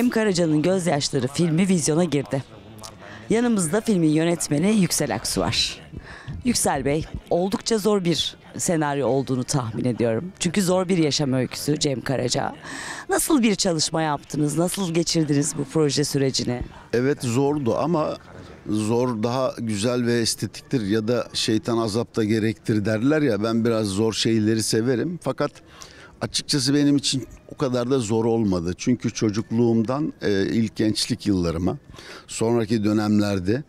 Cem Karaca'nın Gözyaşları filmi vizyona girdi. Yanımızda filmin yönetmeni Yüksel Aksu var. Yüksel Bey, oldukça zor bir senaryo olduğunu tahmin ediyorum. Çünkü zor bir yaşam öyküsü Cem Karaca. Nasıl bir çalışma yaptınız? Nasıl geçirdiniz bu proje sürecini? Evet zordu ama zor daha güzel ve estetiktir ya da şeytan azapta gerektir derler ya ben biraz zor şeyleri severim. Fakat açıkçası benim için o kadar da zor olmadı. Çünkü çocukluğumdan e, ilk gençlik yıllarıma, sonraki dönemlerde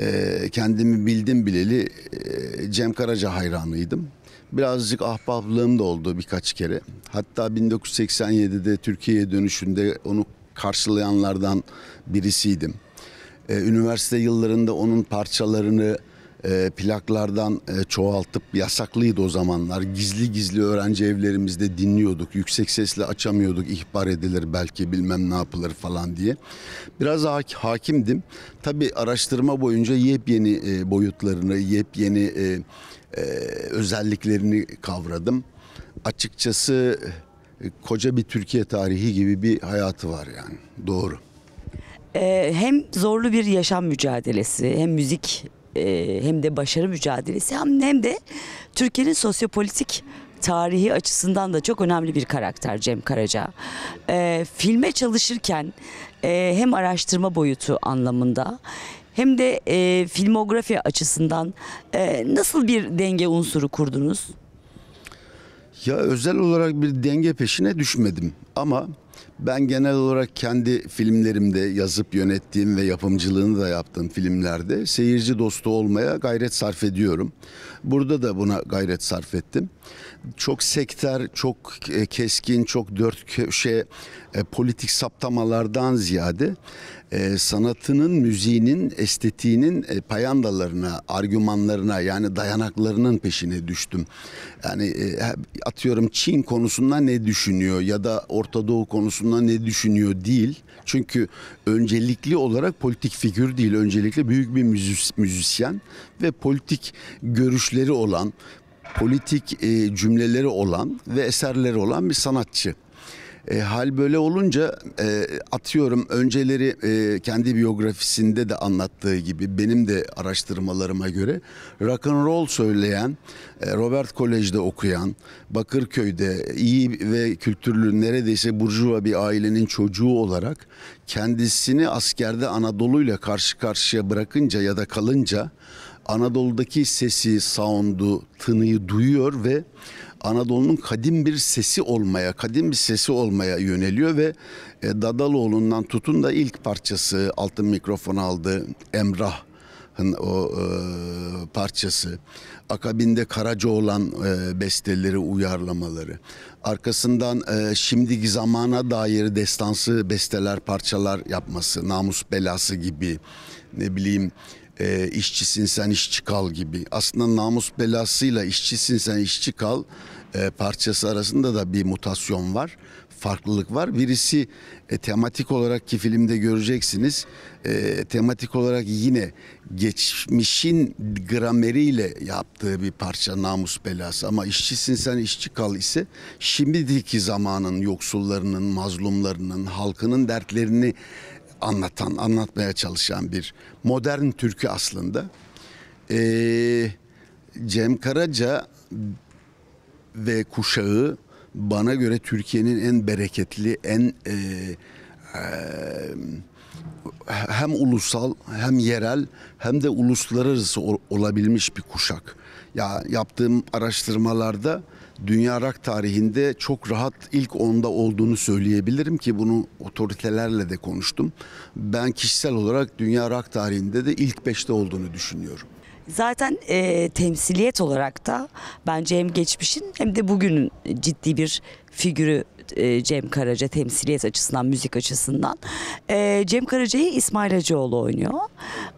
e, kendimi bildim bileli e, Cem Karaca hayranıydım. Birazcık ahbaplığım da oldu birkaç kere. Hatta 1987'de Türkiye'ye dönüşünde onu karşılayanlardan birisiydim. E, üniversite yıllarında onun parçalarını e, plaklardan e, çoğaltıp yasaklıydı o zamanlar. Gizli gizli öğrenci evlerimizde dinliyorduk. Yüksek sesle açamıyorduk. İhbar edilir belki bilmem ne yapılır falan diye. Biraz ha hakimdim. Tabii araştırma boyunca yepyeni e, boyutlarını, yepyeni e, e, özelliklerini kavradım. Açıkçası e, koca bir Türkiye tarihi gibi bir hayatı var yani. Doğru. Ee, hem zorlu bir yaşam mücadelesi hem müzik e, hem de başarı mücadelesi hem, hem de Türkiye'nin sosyopolitik tarihi açısından da çok önemli bir karakter Cem Karaca. E, filme çalışırken e, hem araştırma boyutu anlamında hem de e, filmografi açısından e, nasıl bir denge unsuru kurdunuz? Ya özel olarak bir denge peşine düşmedim ama ben genel olarak kendi filmlerimde yazıp yönettiğim ve yapımcılığını da yaptığım filmlerde seyirci dostu olmaya gayret sarf ediyorum. Burada da buna gayret sarf ettim çok sekter, çok e, keskin, çok dört köşe e, politik saptamalardan ziyade e, sanatının, müziğinin, estetiğinin payandalarına, argümanlarına yani dayanaklarının peşine düştüm. Yani atıyorum Çin konusunda ne düşünüyor ya da Orta Doğu konusunda ne düşünüyor değil. Çünkü öncelikli olarak politik figür değil, öncelikle büyük bir müzisyen ve politik görüşleri olan, politik e, cümleleri olan ve eserleri olan bir sanatçı. E, hal böyle olunca e, atıyorum önceleri e, kendi biyografisinde de anlattığı gibi benim de araştırmalarıma göre rock and roll söyleyen, e, Robert Kolej'de okuyan, Bakırköy'de iyi ve kültürlü neredeyse burjuva bir ailenin çocuğu olarak kendisini askerde Anadolu'yla karşı karşıya bırakınca ya da kalınca Anadolu'daki sesi, sound'u, tınıyı duyuyor ve Anadolu'nun kadim bir sesi olmaya, kadim bir sesi olmaya yöneliyor ve e, Dadaloğlu'ndan tutun da ilk parçası altın mikrofon aldı Emrah o e, parçası. Akabinde Karacaoğlan e, besteleri, uyarlamaları. Arkasından e, şimdiki zamana dair destansı besteler, parçalar yapması. Namus Belası gibi ne bileyim e, işçisin sen işçi kal gibi. Aslında namus belasıyla işçisin sen işçi kal e, parçası arasında da bir mutasyon var. Farklılık var. Birisi e, tematik olarak ki filmde göreceksiniz e, tematik olarak yine geçmişin grameriyle yaptığı bir parça namus belası ama işçisin sen işçi kal ise şimdiki zamanın yoksullarının, mazlumlarının, halkının dertlerini anlatan, anlatmaya çalışan bir modern türkü aslında. Ee, Cem Karaca ve kuşağı bana göre Türkiye'nin en bereketli, en e, e, hem ulusal hem yerel hem de uluslararası olabilmiş bir kuşak. Ya yaptığım araştırmalarda dünya rak tarihinde çok rahat ilk onda olduğunu söyleyebilirim ki bunu otoritelerle de konuştum. Ben kişisel olarak dünya rak tarihinde de ilk beşte olduğunu düşünüyorum. Zaten e, temsiliyet olarak da bence hem geçmişin hem de bugünün ciddi bir figürü e, Cem Karaca temsiliyet açısından, müzik açısından. E, Cem Karaca'yı İsmail Hacıoğlu oynuyor.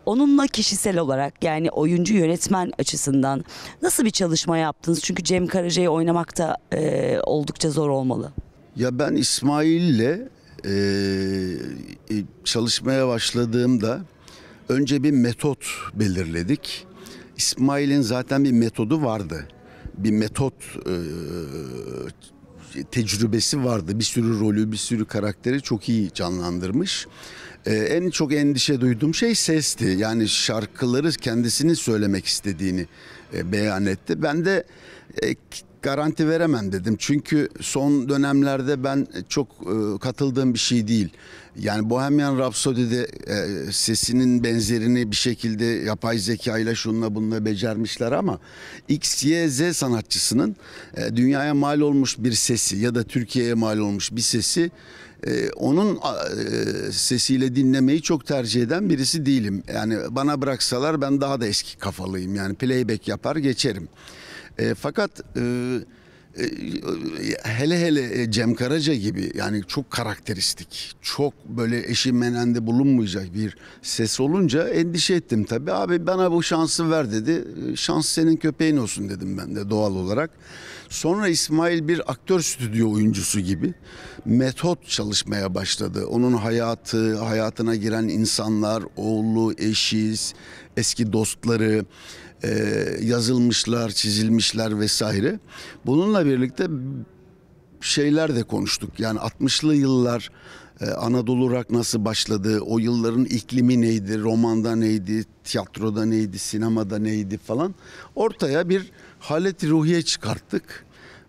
Onunla kişisel olarak yani oyuncu yönetmen açısından nasıl bir çalışma yaptınız? Çünkü Cem Karaca'yı oynamak da e, oldukça zor olmalı. Ya ben İsmail'le e, çalışmaya başladığımda önce bir metot belirledik. İsmail'in zaten bir metodu vardı. Bir metot e, tecrübesi vardı. Bir sürü rolü, bir sürü karakteri çok iyi canlandırmış. Ee, en çok endişe duyduğum şey sesti. Yani şarkıları kendisini söylemek istediğini e, beyan etti. Ben de e, garanti veremem dedim. Çünkü son dönemlerde ben çok e, katıldığım bir şey değil. Yani Bohemian Rhapsody'de e, sesinin benzerini bir şekilde yapay zeka ile şunla bununla becermişler ama X, Y, Z sanatçısının e, dünyaya mal olmuş bir sesi ya da Türkiye'ye mal olmuş bir sesi ee, onun e, sesiyle dinlemeyi çok tercih eden birisi değilim. Yani bana bıraksalar ben daha da eski kafalıyım. Yani playback yapar geçerim. E, fakat e, e hele hele e, Cem Karaca gibi yani çok karakteristik, çok böyle eşimenende bulunmayacak bir ses olunca endişe ettim tabi Abi bana bu şansı ver dedi. E, şans senin köpeğin olsun dedim ben de doğal olarak. Sonra İsmail bir aktör stüdyo oyuncusu gibi metot çalışmaya başladı. Onun hayatı, hayatına giren insanlar, oğlu, eşi, eski dostları, e, yazılmışlar, çizilmişler vesaire. Bununla birlikte şeyler de konuştuk. Yani 60'lı yıllar e, Anadolu rak nasıl başladı, o yılların iklimi neydi, romanda neydi, tiyatroda neydi, sinemada neydi falan. Ortaya bir halet ruhiye çıkarttık.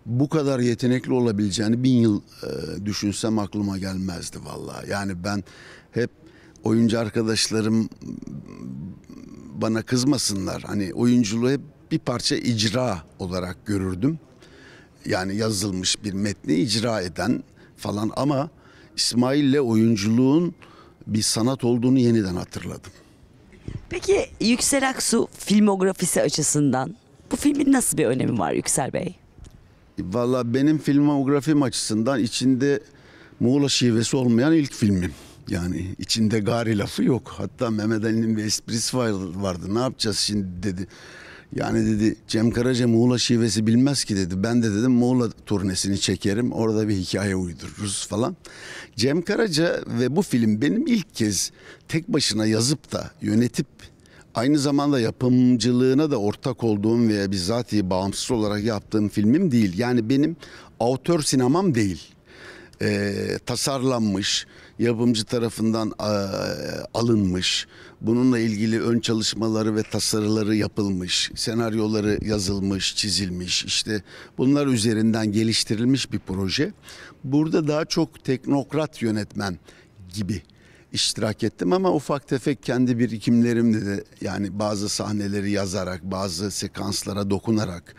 Bu kadar yetenekli olabileceğini bin yıl e, düşünsem aklıma gelmezdi valla. Yani ben hep oyuncu arkadaşlarım bana kızmasınlar. Hani oyunculuğu hep bir parça icra olarak görürdüm. Yani yazılmış bir metni icra eden falan ama İsmail'le oyunculuğun bir sanat olduğunu yeniden hatırladım. Peki Yüksel Aksu filmografisi açısından bu filmin nasıl bir önemi var Yüksel Bey? Valla benim filmografim açısından içinde Muğla şivesi olmayan ilk filmim. Yani içinde gari lafı yok. Hatta Mehmet Ali'nin bir esprisi vardı. Ne yapacağız şimdi dedi. Yani dedi Cem Karaca Muğla şivesi bilmez ki dedi. Ben de dedim Muğla turnesini çekerim. Orada bir hikaye uydururuz falan. Cem Karaca ve bu film benim ilk kez tek başına yazıp da yönetip aynı zamanda yapımcılığına da ortak olduğum veya bizatihi bağımsız olarak yaptığım filmim değil. Yani benim autör sinemam değil e, tasarlanmış, yapımcı tarafından e, alınmış, bununla ilgili ön çalışmaları ve tasarıları yapılmış, senaryoları yazılmış, çizilmiş, işte bunlar üzerinden geliştirilmiş bir proje. Burada daha çok teknokrat yönetmen gibi iştirak ettim ama ufak tefek kendi birikimlerimle de yani bazı sahneleri yazarak, bazı sekanslara dokunarak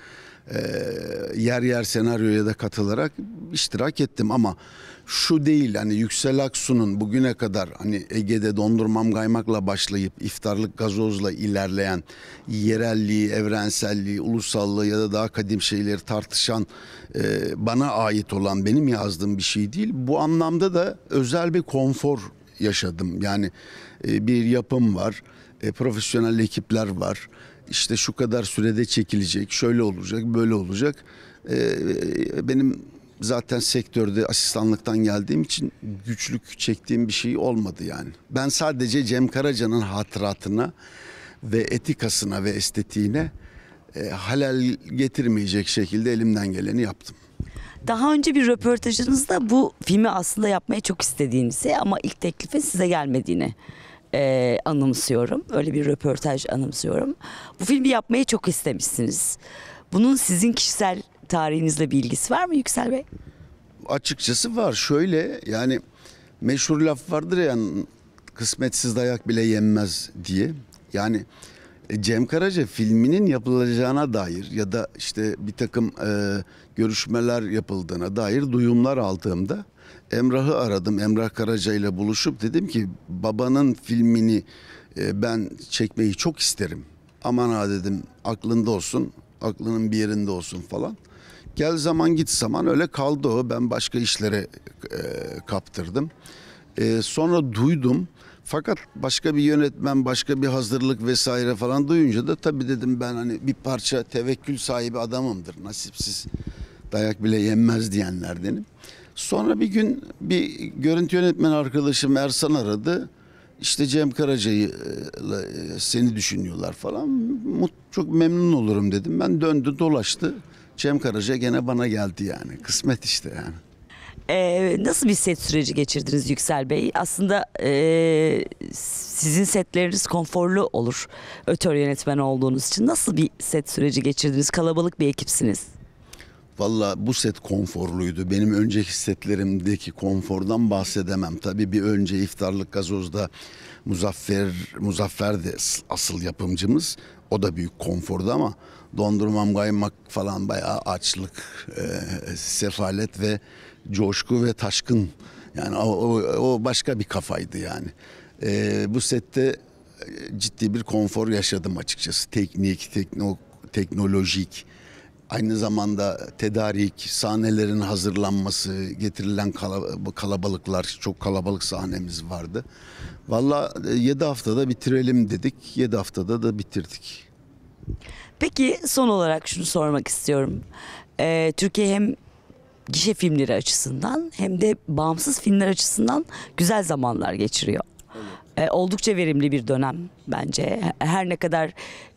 ee, yer yer senaryoya da katılarak iştirak ettim ama şu değil hani Yüksel Aksu'nun bugüne kadar hani Ege'de dondurmam kaymakla başlayıp iftarlık gazozla ilerleyen yerelliği, evrenselliği, ulusallığı ya da daha kadim şeyleri tartışan e, bana ait olan benim yazdığım bir şey değil. Bu anlamda da özel bir konfor yaşadım. Yani e, bir yapım var, e, profesyonel ekipler var işte şu kadar sürede çekilecek, şöyle olacak, böyle olacak. Ee, benim zaten sektörde asistanlıktan geldiğim için güçlük çektiğim bir şey olmadı yani. Ben sadece Cem Karaca'nın hatıratına ve etikasına ve estetiğine e, halel getirmeyecek şekilde elimden geleni yaptım. Daha önce bir röportajınızda bu filmi aslında yapmayı çok istediğinizi ama ilk teklifin size gelmediğini e, anımsıyorum. Öyle bir röportaj anımsıyorum. Bu filmi yapmayı çok istemişsiniz. Bunun sizin kişisel tarihinizle bir ilgisi var mı Yüksel Bey? Açıkçası var. Şöyle yani meşhur laf vardır ya kısmetsiz dayak bile yenmez diye. Yani e, Cem Karaca filminin yapılacağına dair ya da işte bir takım e, görüşmeler yapıldığına dair duyumlar aldığımda Emrah'ı aradım. Emrah Karaca ile buluşup dedim ki babanın filmini e, ben çekmeyi çok isterim. Aman ha dedim aklında olsun, aklının bir yerinde olsun falan. Gel zaman git zaman öyle kaldı o. Ben başka işlere e, kaptırdım. E, sonra duydum. Fakat başka bir yönetmen, başka bir hazırlık vesaire falan duyunca da tabii dedim ben hani bir parça tevekkül sahibi adamımdır. Nasipsiz dayak bile yenmez diyenlerdenim. Sonra bir gün bir görüntü yönetmen arkadaşım Ersan aradı. İşte Cem Karaca'yı e, seni düşünüyorlar falan. Çok memnun olurum dedim. Ben döndü dolaştı. Cem Karaca gene bana geldi yani. Kısmet işte yani. Ee, nasıl bir set süreci geçirdiniz Yüksel Bey? Aslında e, sizin setleriniz konforlu olur. Ötör yönetmen olduğunuz için nasıl bir set süreci geçirdiniz? Kalabalık bir ekipsiniz. Valla bu set konforluydu. Benim önceki setlerimdeki konfordan bahsedemem. Tabii bir önce iftarlık gazozda Muzaffer, Muzaffer de asıl yapımcımız. O da büyük konfordu ama dondurmam kaymak falan bayağı açlık, e, sefalet ve coşku ve taşkın. Yani o, o, o başka bir kafaydı yani. E, bu sette e, ciddi bir konfor yaşadım açıkçası. Teknik, tekno, teknolojik, Aynı zamanda tedarik, sahnelerin hazırlanması, getirilen kalabalıklar, çok kalabalık sahnemiz vardı. Valla 7 e, haftada bitirelim dedik, 7 haftada da bitirdik. Peki son olarak şunu sormak istiyorum. Ee, Türkiye hem gişe filmleri açısından hem de bağımsız filmler açısından güzel zamanlar geçiriyor. E, oldukça verimli bir dönem bence. Her ne kadar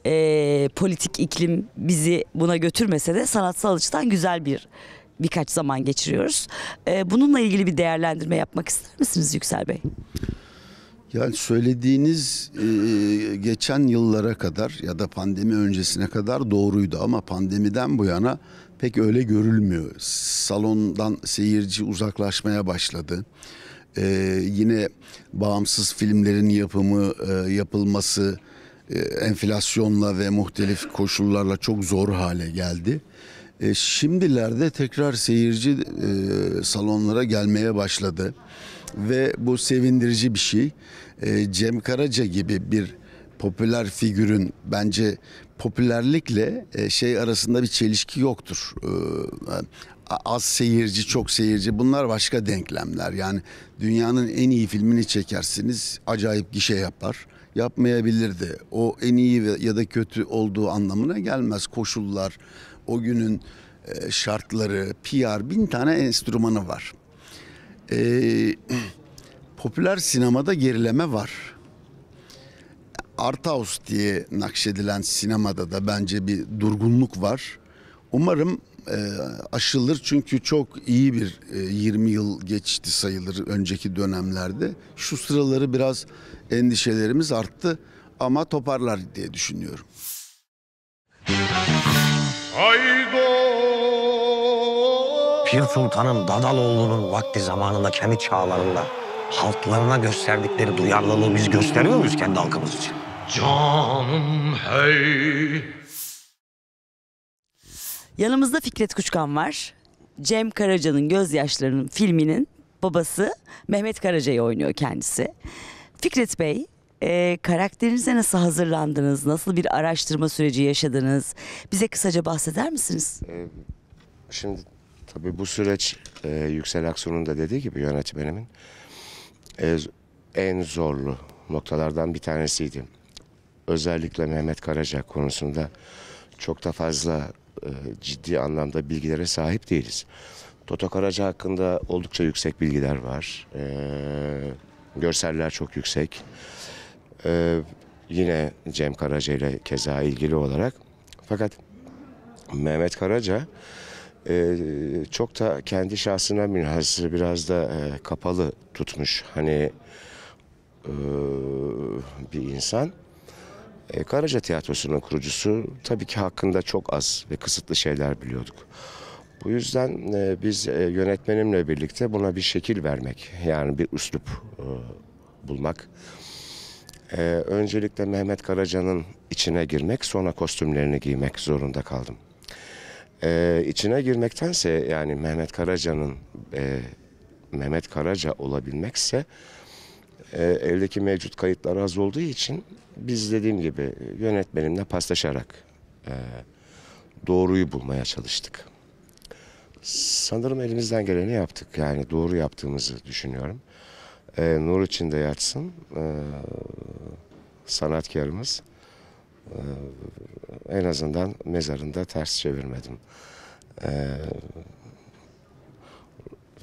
e, politik iklim bizi buna götürmese de sanatsal açıdan güzel bir birkaç zaman geçiriyoruz. E, bununla ilgili bir değerlendirme yapmak ister misiniz Yüksel Bey? Yani söylediğiniz e, geçen yıllara kadar ya da pandemi öncesine kadar doğruydu ama pandemiden bu yana pek öyle görülmüyor. Salondan seyirci uzaklaşmaya başladı. E, yine bağımsız filmlerin yapımı, e, yapılması e, enflasyonla ve muhtelif koşullarla çok zor hale geldi. E, şimdilerde tekrar seyirci e, salonlara gelmeye başladı ve bu sevindirici bir şey. E, Cem Karaca gibi bir popüler figürün bence popülerlikle e, şey arasında bir çelişki yoktur. E, az seyirci, çok seyirci bunlar başka denklemler. Yani dünyanın en iyi filmini çekersiniz, acayip gişe yapar. Yapmayabilirdi. O en iyi ya da kötü olduğu anlamına gelmez. Koşullar, o günün e, şartları, PR bin tane enstrümanı var. Ee, popüler sinemada gerileme var. Art House diye nakşedilen sinemada da bence bir durgunluk var. Umarım e, aşılır çünkü çok iyi bir 20 e, yıl geçti sayılır önceki dönemlerde. Şu sıraları biraz endişelerimiz arttı ama toparlar diye düşünüyorum. Pir Sultan'ın Dadaloğlu'nun vakti zamanında kendi çağlarında halklarına gösterdikleri duyarlılığı biz gösteriyor muyuz kendi halkımız için? Canım hey Yanımızda Fikret Kuşkan var. Cem Karaca'nın Gözyaşları'nın filminin babası Mehmet Karaca'yı oynuyor kendisi. Fikret Bey, e, karakterinize nasıl hazırlandınız? Nasıl bir araştırma süreci yaşadınız? Bize kısaca bahseder misiniz? E, şimdi tabii bu süreç e, Yüksel Aksu'nun da dediği gibi yönetmenimin e, en zorlu noktalardan bir tanesiydi. Özellikle Mehmet Karaca konusunda çok da fazla e, ciddi anlamda bilgilere sahip değiliz. Toto Karaca hakkında oldukça yüksek bilgiler var. E, görseller çok yüksek. E, yine Cem Karaca ile keza ilgili olarak. Fakat Mehmet Karaca çok da kendi şahsına münhasır biraz da kapalı tutmuş. Hani bir insan. E, Karaca Tiyatrosu'nun kurucusu tabii ki hakkında çok az ve kısıtlı şeyler biliyorduk. Bu yüzden e, biz e, yönetmenimle birlikte buna bir şekil vermek, yani bir üslup bulmak. öncelikle Mehmet Karaca'nın içine girmek, sonra kostümlerini giymek zorunda kaldım. İçine içine girmektense yani Mehmet Karaca'nın Mehmet Karaca olabilmekse e, eldeki mevcut kayıtlar az olduğu için biz dediğim gibi yönetmenimle paslaşarak e, doğruyu bulmaya çalıştık. Sanırım elimizden geleni yaptık. Yani doğru yaptığımızı düşünüyorum. E, nur içinde yatsın e, sanatkarımız. E, en azından mezarında ters çevirmedim. E,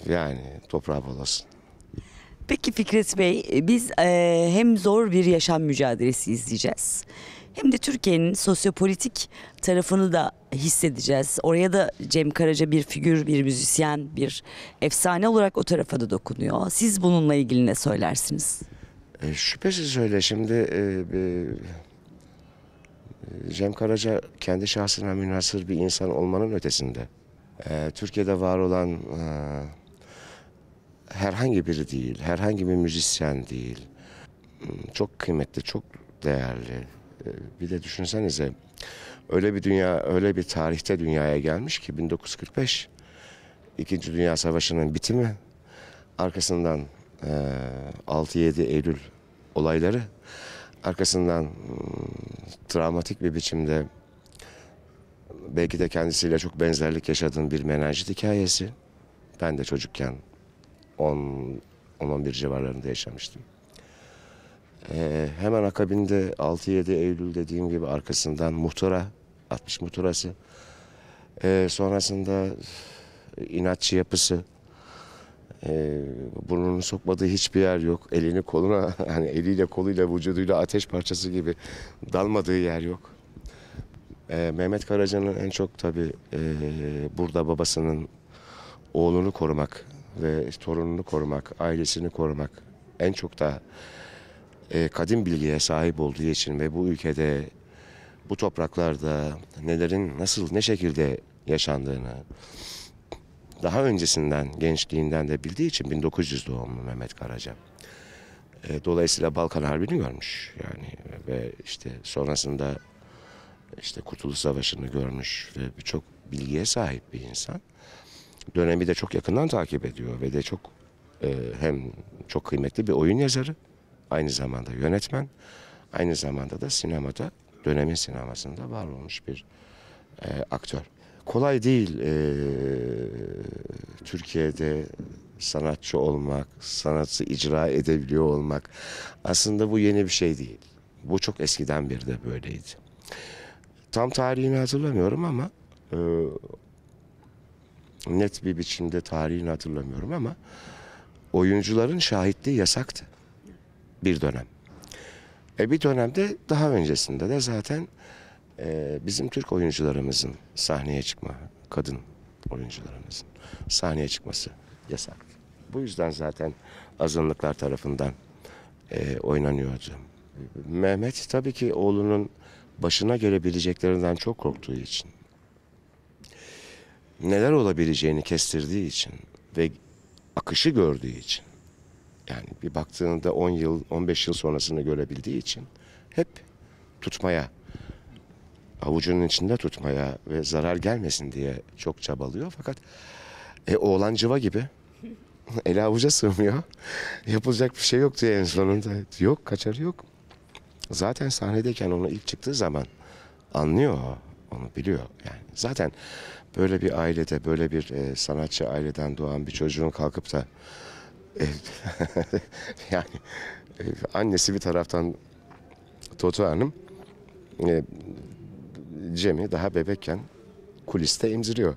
yani toprağa olasın. Peki Fikret Bey, e, biz e, hem zor bir yaşam mücadelesi izleyeceğiz. Hem de Türkiye'nin sosyopolitik tarafını da hissedeceğiz. Oraya da Cem Karaca bir figür, bir müzisyen, bir efsane olarak o tarafa da dokunuyor. Siz bununla ilgili ne söylersiniz? E, şüphesiz öyle. Şimdi e, e, Cem Karaca kendi şahsına münhasır bir insan olmanın ötesinde. E, Türkiye'de var olan... E, herhangi biri değil, herhangi bir müzisyen değil. Hmm, çok kıymetli, çok değerli. Ee, bir de düşünsenize öyle bir dünya, öyle bir tarihte dünyaya gelmiş ki 1945 İkinci Dünya Savaşı'nın bitimi arkasından 6-7 e, Eylül olayları arkasından hmm, travmatik bir biçimde belki de kendisiyle çok benzerlik yaşadığın bir menajit hikayesi. Ben de çocukken 10-11 civarlarında yaşamıştım. Ee, hemen akabinde 6-7 Eylül dediğim gibi arkasından muhtara, 60 muhtarası. Ee, sonrasında inatçı yapısı, ee, burnunu sokmadığı hiçbir yer yok. Elini koluna, hani eliyle koluyla vücuduyla ateş parçası gibi dalmadığı yer yok. Ee, Mehmet Karaca'nın en çok tabii e, burada babasının oğlunu korumak ve torununu korumak, ailesini korumak en çok da e, kadim bilgiye sahip olduğu için ve bu ülkede bu topraklarda nelerin nasıl ne şekilde yaşandığını daha öncesinden gençliğinden de bildiği için 1900 doğumlu Mehmet Karaca. E, dolayısıyla Balkan Harbi'ni görmüş yani ve işte sonrasında işte Kurtuluş Savaşı'nı görmüş ve birçok bilgiye sahip bir insan dönemi de çok yakından takip ediyor ve de çok e, hem çok kıymetli bir oyun yazarı, aynı zamanda yönetmen, aynı zamanda da sinemada, dönemin sinemasında var olmuş bir e, aktör. Kolay değil e, Türkiye'de sanatçı olmak, sanatı icra edebiliyor olmak. Aslında bu yeni bir şey değil. Bu çok eskiden bir de böyleydi. Tam tarihini hatırlamıyorum ama e, net bir biçimde tarihini hatırlamıyorum ama oyuncuların şahitliği yasaktı bir dönem. E bir dönemde daha öncesinde de zaten e, bizim Türk oyuncularımızın sahneye çıkma, kadın oyuncularımızın sahneye çıkması yasak. Bu yüzden zaten azınlıklar tarafından e, oynanıyordu. Mehmet tabii ki oğlunun başına gelebileceklerinden çok korktuğu için neler olabileceğini kestirdiği için ve akışı gördüğü için yani bir baktığında 10 yıl 15 yıl sonrasını görebildiği için hep tutmaya avucunun içinde tutmaya ve zarar gelmesin diye çok çabalıyor fakat e, oğlan cıva gibi eli avuca sığmıyor. Yapılacak bir şey yok diye en sonunda. Yok kaçarı yok. Zaten sahnedeyken onu ilk çıktığı zaman anlıyor onu biliyor yani. Zaten böyle bir ailede, böyle bir e, sanatçı aileden doğan bir çocuğun kalkıp da e, yani e, annesi bir taraftan Toto Hanım e, Cem'i daha bebekken kuliste emziriyor.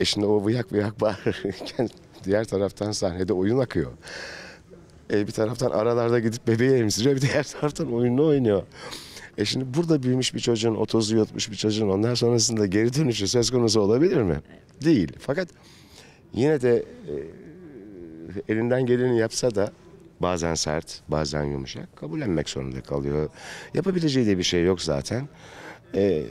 E şimdi o vıyak vıyak bağırırken diğer taraftan sahnede oyun akıyor. E, bir taraftan aralarda gidip bebeği emziriyor, bir diğer taraftan oyunu oynuyor. E şimdi burada büyümüş bir çocuğun, o tozu yutmuş bir çocuğun ondan sonrasında geri dönüşü söz konusu olabilir mi? Değil. Fakat yine de e, elinden geleni yapsa da bazen sert, bazen yumuşak kabullenmek zorunda kalıyor. Yapabileceği de bir şey yok zaten. E,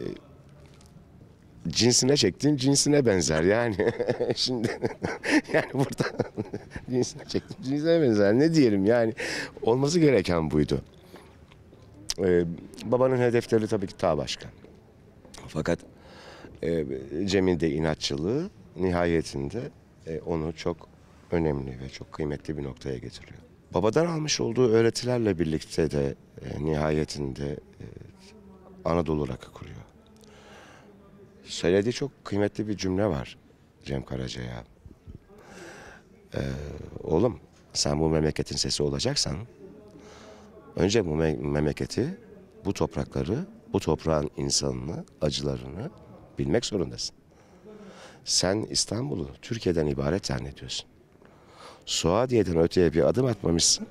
cinsine çektiğin cinsine benzer yani. Şimdi yani burada cinsine çektiğin cinsine benzer ne diyelim yani olması gereken buydu. Ee, babanın hedefleri tabii ki daha başka. Fakat e, Cem'in de inatçılığı nihayetinde e, onu çok önemli ve çok kıymetli bir noktaya getiriyor. Babadan almış olduğu öğretilerle birlikte de e, nihayetinde e, Anadolu rakı kuruyor. Söylediği çok kıymetli bir cümle var Cem Karaca'ya. Ee, oğlum sen bu memleketin sesi olacaksan Önce bu memleketi, bu toprakları, bu toprağın insanını, acılarını bilmek zorundasın. Sen İstanbul'u Türkiye'den ibaret zannediyorsun. Suadiye'den öteye bir adım atmamışsın.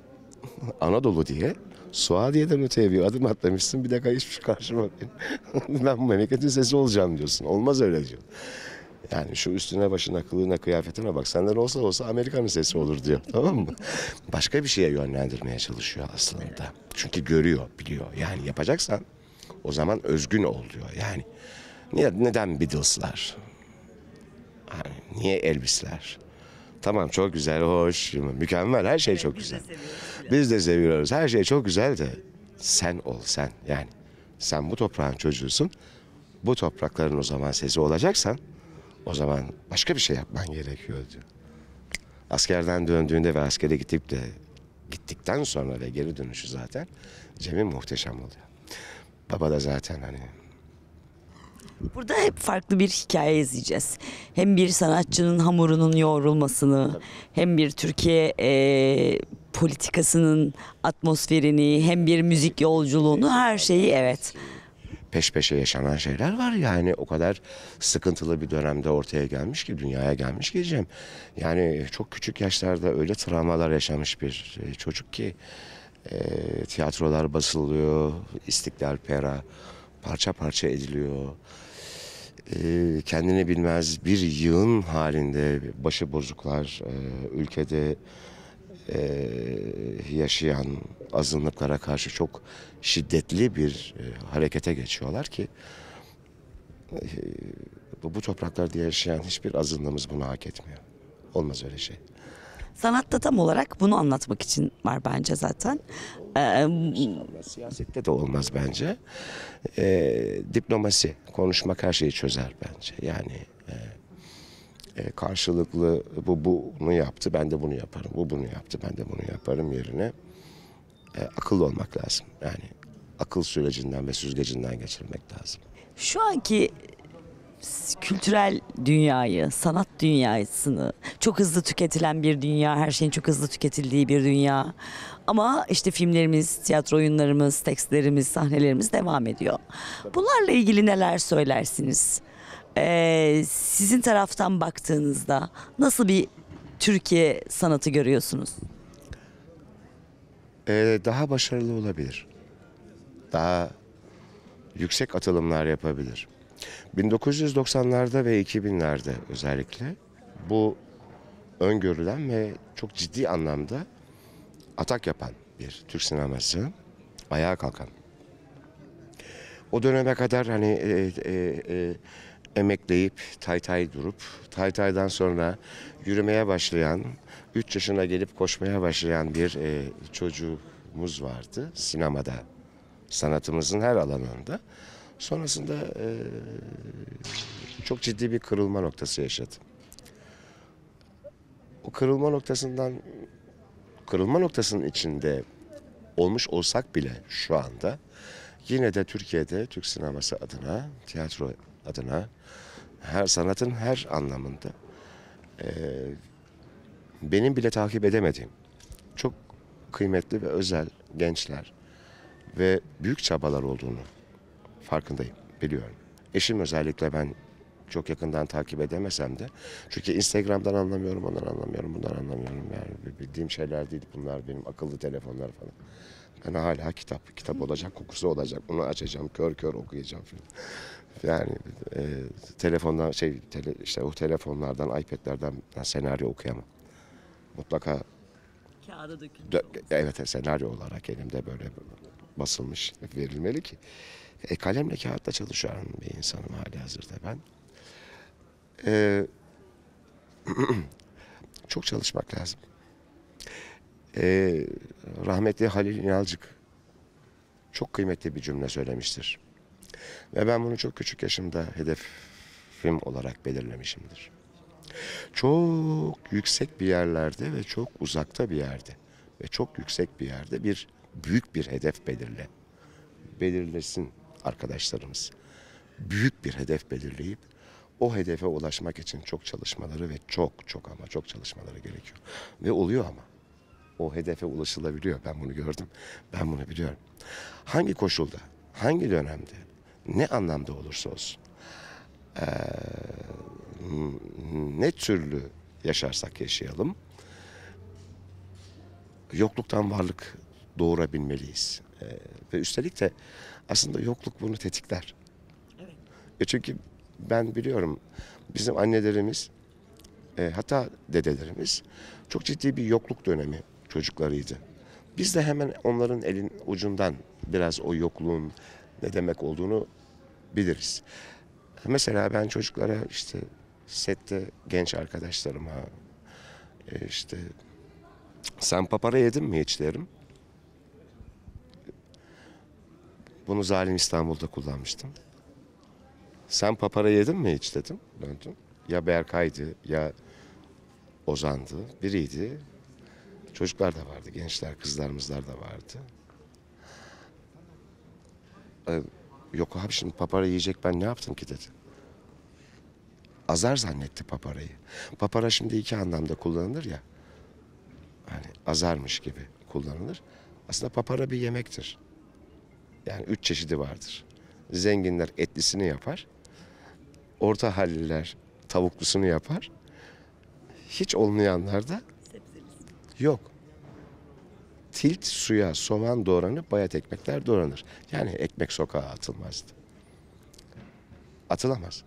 Anadolu diye. Suadiye'den öteye bir adım atlamışsın. Bir dakika hiçbir şey karşıma ben bu memleketin sesi olacağım diyorsun. Olmaz öyle diyor. Yani şu üstüne başına kılığına kıyafetine bak senden olsa olsa Amerikan lisesi olur diyor tamam mı? Başka bir şeye yönlendirmeye çalışıyor aslında. Çünkü görüyor biliyor yani yapacaksan o zaman özgün ol diyor yani. Niye, neden Beatles'lar? Yani niye Elvis'ler? Tamam çok güzel, hoş, mükemmel her şey evet, çok biz güzel. De biz de seviyoruz. Her şey çok güzel de sen ol sen yani. Sen bu toprağın çocuğusun. Bu toprakların o zaman sesi olacaksan o zaman başka bir şey yapman gerekiyordu. Askerden döndüğünde ve askere gidip de gittikten sonra ve geri dönüşü zaten Cem'in muhteşem oluyor. Baba da zaten hani Burada hep farklı bir hikaye izleyeceğiz. Hem bir sanatçının hamurunun yoğrulmasını, hem bir Türkiye e, politikasının atmosferini, hem bir müzik yolculuğunu, her şeyi evet peş peşe yaşanan şeyler var yani o kadar sıkıntılı bir dönemde ortaya gelmiş ki dünyaya gelmiş geleceğim. Yani çok küçük yaşlarda öyle travmalar yaşamış bir e, çocuk ki e, tiyatrolar basılıyor, İstiklal Pera parça parça ediliyor. E, kendini bilmez bir yığın halinde başı bozuklar e, ülkede e, yaşayan azınlıklara karşı çok şiddetli bir e, harekete geçiyorlar ki e, bu, topraklarda yaşayan hiçbir azınlığımız bunu hak etmiyor. Olmaz öyle şey. Sanatta tam olarak bunu anlatmak için var bence zaten. Ee, Siyasette de olmaz bence. Ee, diplomasi, konuşmak her şeyi çözer bence. Yani e, e, karşılıklı bu bunu yaptı ben de bunu yaparım bu bunu yaptı ben de bunu yaparım yerine e, akıllı olmak lazım yani akıl sürecinden ve süzgecinden geçirmek lazım. Şu anki kültürel dünyayı, sanat dünyasını çok hızlı tüketilen bir dünya, her şeyin çok hızlı tüketildiği bir dünya. Ama işte filmlerimiz, tiyatro oyunlarımız, tekstlerimiz, sahnelerimiz devam ediyor. Bunlarla ilgili neler söylersiniz? Ee, sizin taraftan baktığınızda nasıl bir Türkiye sanatı görüyorsunuz? Ee, daha başarılı olabilir. Daha yüksek atılımlar yapabilir. 1990'larda ve 2000'lerde özellikle bu öngörülen ve çok ciddi anlamda atak yapan bir Türk sineması ayağa kalkan. O döneme kadar hani e, e, e, emekleyip taytay durup taytaydan sonra yürümeye başlayan, 3 yaşına gelip koşmaya başlayan bir e, çocuğumuz vardı sinemada. Sanatımızın her alanında. Sonrasında e, çok ciddi bir kırılma noktası yaşadım. O kırılma noktasından kırılma noktasının içinde olmuş olsak bile şu anda yine de Türkiye'de Türk sineması adına tiyatro adına her sanatın her anlamında e, benim bile takip edemediğim çok kıymetli ve özel gençler ve büyük çabalar olduğunu farkındayım, biliyorum. Eşim özellikle ben çok yakından takip edemesem de çünkü Instagram'dan anlamıyorum, onları anlamıyorum, bunları anlamıyorum yani bildiğim şeyler değil bunlar benim akıllı telefonlar falan. Ben hala kitap, kitap olacak, kokusu olacak. Bunu açacağım, kör kör okuyacağım falan. Yani e, telefondan şey tele, işte o telefonlardan, iPad'lerden ben senaryo okuyamam. Mutlaka kağıda dökülmüş. Evet, senaryo olarak elimde böyle basılmış verilmeli ki. E, kalemle kağıtla çalışan bir insanım hali hazırda ben. E, çok çalışmak lazım e, rahmetli Halil İnalcık çok kıymetli bir cümle söylemiştir. Ve ben bunu çok küçük yaşımda hedefim olarak belirlemişimdir. Çok yüksek bir yerlerde ve çok uzakta bir yerde ve çok yüksek bir yerde bir büyük bir hedef belirle. Belirlesin arkadaşlarımız. Büyük bir hedef belirleyip o hedefe ulaşmak için çok çalışmaları ve çok çok ama çok çalışmaları gerekiyor. Ve oluyor ama o hedefe ulaşılabiliyor. Ben bunu gördüm. Ben bunu biliyorum. Hangi koşulda, hangi dönemde, ne anlamda olursa olsun, ee, ne türlü yaşarsak yaşayalım, yokluktan varlık doğurabilmeliyiz. Ee, ve üstelik de aslında yokluk bunu tetikler. Evet. E çünkü ben biliyorum bizim annelerimiz e, hatta dedelerimiz çok ciddi bir yokluk dönemi çocuklarıydı. Biz de hemen onların elin ucundan biraz o yokluğun ne demek olduğunu biliriz. Mesela ben çocuklara işte sette genç arkadaşlarıma e, işte sen papara yedin mi hiç derim. Bunu Zalim İstanbul'da kullanmıştım. Sen papara yedin mi hiç dedim. Döndüm. Ya Berkay'dı ya Ozan'dı. Biriydi. Çocuklar da vardı, gençler, kızlarımızlar da vardı. Ee, yok abi şimdi papara yiyecek ben ne yaptım ki dedi. Azar zannetti paparayı. Papara şimdi iki anlamda kullanılır ya. Hani azarmış gibi kullanılır. Aslında papara bir yemektir. Yani üç çeşidi vardır. Zenginler etlisini yapar. Orta halliler tavuklusunu yapar. Hiç olmayanlar da Yok. Tilt suya soğan doğranıp bayat ekmekler doğranır. Yani ekmek sokağa atılmazdı. Atılamaz.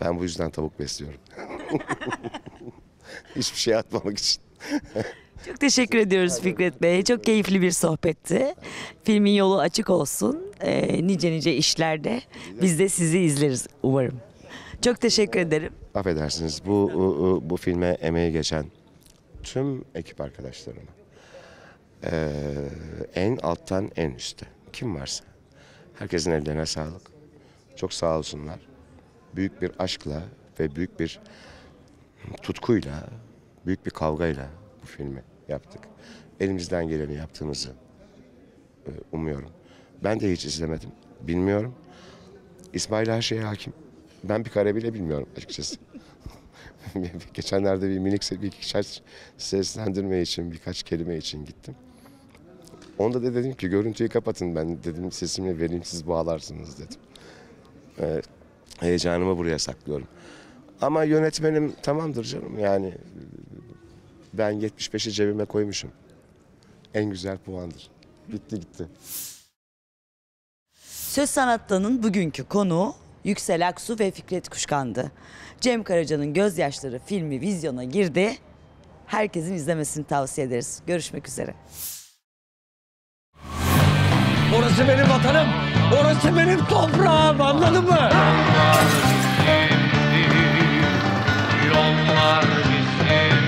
Ben bu yüzden tavuk besliyorum. Hiçbir şey atmamak için. Çok teşekkür ediyoruz Fikret Bey. Çok keyifli bir sohbetti. Filmin yolu açık olsun. E, nice nice işlerde. Biz de sizi izleriz umarım. Çok teşekkür ederim. Affedersiniz bu bu, bu filme emeği geçen tüm ekip arkadaşlarıma. Ee, en alttan en üste. Kim varsa. Herkesin ellerine sağlık. Çok sağ olsunlar. Büyük bir aşkla ve büyük bir tutkuyla, büyük bir kavgayla bu filmi yaptık. Elimizden geleni yaptığımızı e, umuyorum. Ben de hiç izlemedim. Bilmiyorum. İsmail her şeye hakim. Ben bir kare bile bilmiyorum açıkçası. Geçenlerde bir minik bir birkaç seslendirme için birkaç kelime için gittim. Onda da dedim ki görüntüyü kapatın ben dedim sesimle siz bağlarsınız dedim. Ee, heyecanımı buraya saklıyorum. Ama yönetmenim tamamdır canım yani ben 75'i cebime koymuşum. En güzel puandır. Bitti gitti. Söz sanatlarının bugünkü konuğu Yüksel Aksu ve Fikret Kuşkan'dı. Cem Karaca'nın Gözyaşları filmi vizyona girdi. Herkesin izlemesini tavsiye ederiz. Görüşmek üzere. Orası benim vatanım. Orası benim toprağım. Anladın mı? Yollar bizim, yollar bizim.